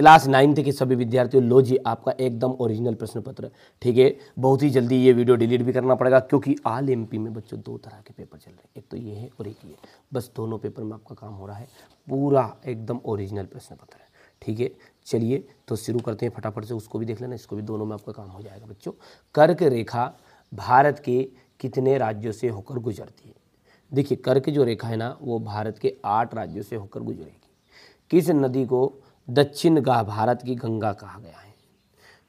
class ninth के सभी विद्यार्थियों लो जी आपका एकदम ओरिजिनल प्रश्न पत्र ठीक है बहुत ही जल्दी ये वीडियो डिलीट भी करना पड़ेगा क्योंकि आल एमपी में बच्चों दो तरह के पेपर चल रहे हैं एक तो ये है और एक ये बस दोनों पेपर में आपका काम हो रहा है पूरा एकदम ओरिजिनल प्रश्न पत्र है ठीक है चलिए तो शुरू करते हैं फटाफट से उसको भी देख लेना इसको भी दोनों में आपका काम हो जाएगा बच्चों कर्क रेखा भारत के कितने राज्यों से होकर गुजरती है देखिए कर्क जो रेखा है ना वो भारत के आठ राज्यों से होकर गुजरेगी किस नदी को दक्षिण का भारत की गंगा कहा गया है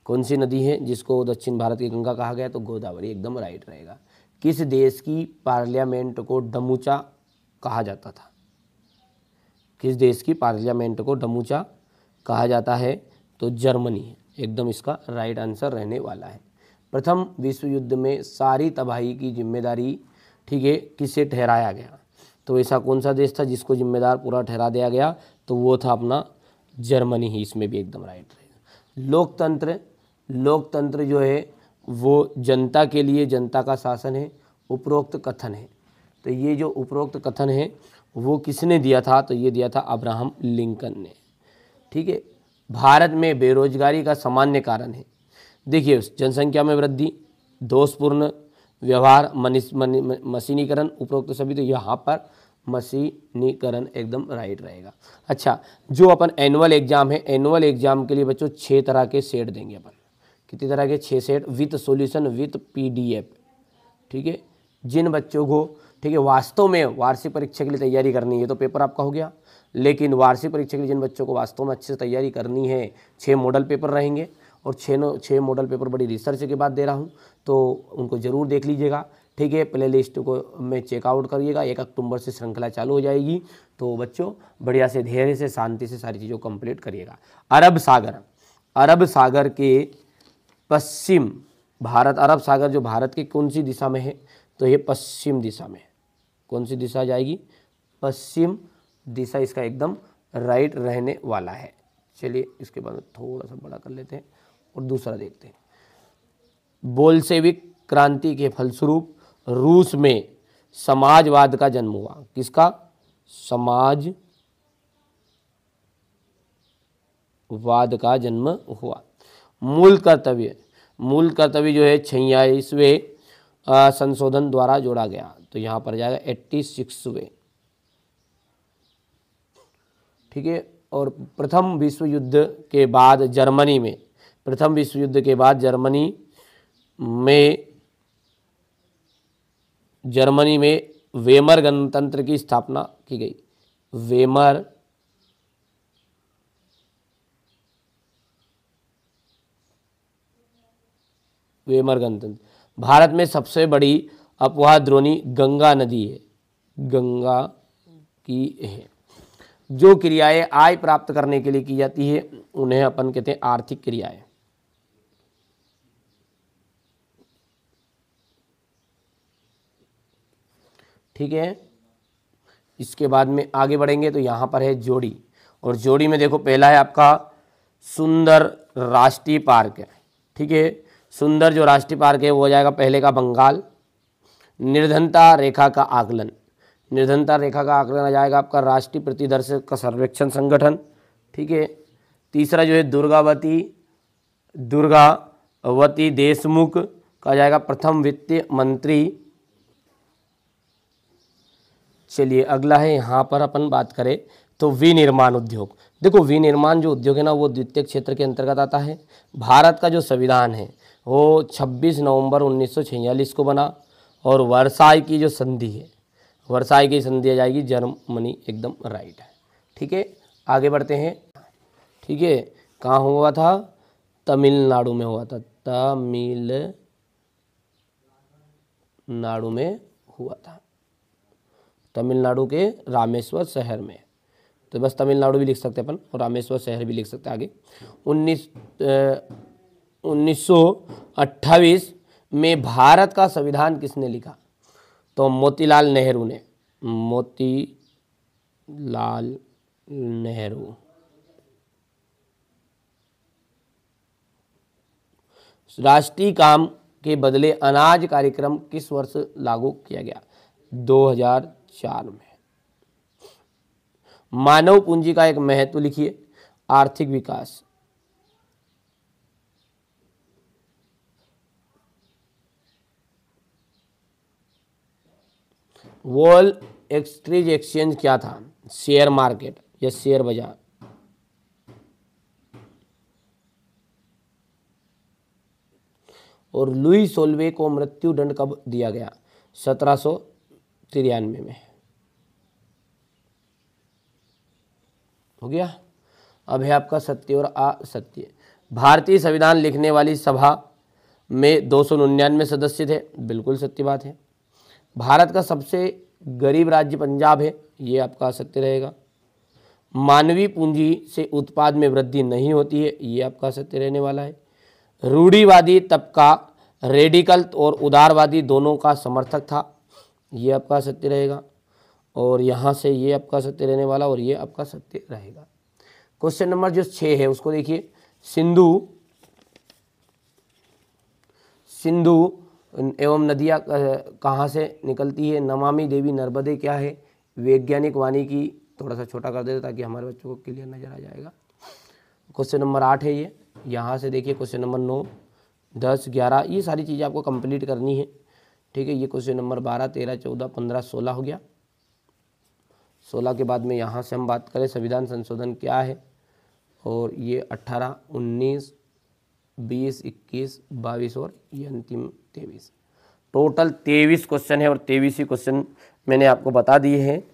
कौन सी नदी है जिसको दक्षिण भारत की गंगा कहा गया तो गोदावरी एकदम राइट रहेगा किस देश की पार्लियामेंट को डमूचा कहा जाता था किस देश की पार्लियामेंट को डमूचा कहा जाता है तो जर्मनी है एकदम इसका राइट आंसर रहने वाला है प्रथम विश्व युद्ध में सारी तबाही की जिम्मेदारी ठीक है किसे ठहराया गया तो ऐसा कौन सा देश था जिसको जिम्मेदार पूरा ठहरा दिया गया तो वो था अपना जर्मनी ही इसमें भी एकदम राइट रहेगा लोकतंत्र लोकतंत्र जो है वो जनता के लिए जनता का शासन है उपरोक्त कथन है तो ये जो उपरोक्त कथन है वो किसने दिया था तो ये दिया था अब्राहम लिंकन ने ठीक है भारत में बेरोजगारी का सामान्य कारण है देखिए जनसंख्या में वृद्धि दोषपूर्ण व्यवहार मनीष मशीनीकरण उपरोक्त सभी तो यहाँ पर मशीनीकरण एकदम राइट रहेगा अच्छा जो अपन एनुअल एग्जाम है एनुअल एग्जाम के लिए बच्चों छः तरह के सेट देंगे अपन कितनी तरह के छः set with solution with PDF ठीक है जिन बच्चों को ठीक है वास्तव में वार्षिक परीक्षा के लिए तैयारी करनी है तो पेपर आपका हो गया लेकिन वार्षिक परीक्षा के लिए जिन बच्चों को वास्तव में अच्छे से तैयारी करनी है छः मॉडल पेपर रहेंगे और छः नौ छः मॉडल पेपर बड़ी रिसर्च के बाद दे रहा हूँ तो उनको ज़रूर देख लीजिएगा ठीक है प्ले लिस्ट को में चेकआउट करिएगा एक अक्टूबर से श्रृंखला चालू हो जाएगी तो बच्चों बढ़िया से धैर्य से शांति से सारी चीज़ों कंप्लीट करिएगा अरब सागर अरब सागर के पश्चिम भारत अरब सागर जो भारत के कौन सी दिशा में है तो ये पश्चिम दिशा में कौन सी दिशा जाएगी पश्चिम दिशा इसका एकदम राइट रहने वाला है चलिए इसके बाद थोड़ा सा बड़ा कर लेते हैं और दूसरा देखते हैं बोलसेविक क्रांति के फलस्वरूप रूस में समाजवाद का जन्म हुआ किसका समाज वाद का जन्म हुआ मूल कर्तव्य मूल कर्तव्य जो है छियाईसवें संशोधन द्वारा जोड़ा गया तो यहां पर जाएगा एट्टी सिक्सवें ठीक है और प्रथम विश्व युद्ध के बाद जर्मनी में प्रथम विश्व युद्ध के बाद जर्मनी में जर्मनी में वेमर गणतंत्र की स्थापना की गई वेमर वेमर गणतंत्र भारत में सबसे बड़ी अपवाह द्रोणी गंगा नदी है गंगा की है जो क्रियाएं आय प्राप्त करने के लिए की जाती है उन्हें अपन कहते हैं आर्थिक क्रियाएं ठीक है इसके बाद में आगे बढ़ेंगे तो यहाँ पर है जोड़ी और जोड़ी में देखो पहला है आपका सुंदर राष्ट्रीय पार्क है ठीक है सुंदर जो राष्ट्रीय पार्क है वो हो जाएगा पहले का बंगाल निर्धनता रेखा का आकलन निर्धनता रेखा का आकलन आ जाएगा आपका राष्ट्रीय प्रतिदर्श का सर्वेक्षण संगठन ठीक है तीसरा जो है दुर्गावती दुर्गावती देशमुख का जाएगा प्रथम वित्त मंत्री चलिए अगला है यहाँ पर अपन बात करें तो विनिर्माण उद्योग देखो विनिर्माण जो उद्योग है ना वो द्वितीय क्षेत्र के अंतर्गत आता है भारत का जो संविधान है वो 26 नवंबर 1946 को बना और वर्षाई की जो संधि है वर्षाई की संधि आ जाएगी जर्मनी एकदम राइट है ठीक है आगे बढ़ते हैं ठीक है कहाँ हुआ था तमिलनाडु में हुआ था तमिल नाडु में हुआ था तमिलनाडु के रामेश्वर शहर में तो बस तमिलनाडु भी लिख सकते अपन और रामेश्वर शहर भी लिख सकते आगे उन्नीस उन्नीस में भारत का संविधान किसने लिखा तो मोतीलाल नेहरू ने मोतीलाल नेहरू राष्ट्रीय काम के बदले अनाज कार्यक्रम किस वर्ष लागू किया गया चार में मानव पूंजी का एक महत्व लिखिए आर्थिक विकास वर्ल्ड एक्सट्रीज एक्सचेंज क्या था शेयर मार्केट या शेयर बाजार और लुई सोल्वे को मृत्यु दंड कब दिया गया सत्रह तिरानवे में हो गया अब है आपका सत्य और असत्य भारतीय संविधान लिखने वाली सभा में दो सौ सदस्य थे बिल्कुल सत्य बात है भारत का सबसे गरीब राज्य पंजाब है ये आपका सत्य रहेगा मानवीय पूंजी से उत्पाद में वृद्धि नहीं होती है ये आपका सत्य रहने वाला है रूढ़ीवादी तबका रेडिकल और उदारवादी दोनों का समर्थक था ये आपका सत्य रहेगा और यहाँ से ये आपका सत्य रहने वाला और ये आपका सत्य रहेगा क्वेश्चन नंबर जो छः है उसको देखिए सिंधु सिंधु एवं नदियाँ कहाँ से निकलती है नमामि देवी नर्मदे क्या है वैज्ञानिक वाणी की थोड़ा सा छोटा कर देते ताकि हमारे बच्चों को क्लियर नज़र आ जाएगा क्वेश्चन नंबर आठ है ये यहाँ से देखिए क्वेश्चन नंबर नौ दस ग्यारह ये सारी चीज़ें आपको कंप्लीट करनी है ठीक है ये क्वेश्चन नंबर बारह तेरह चौदह पंद्रह सोलह हो गया सोलह के बाद में यहाँ से हम बात करें संविधान संशोधन क्या है और ये अट्ठारह उन्नीस बीस इक्कीस बाईस और ये अंतिम तेईस टोटल तेईस क्वेश्चन है और तेईस ही क्वेश्चन मैंने आपको बता दिए हैं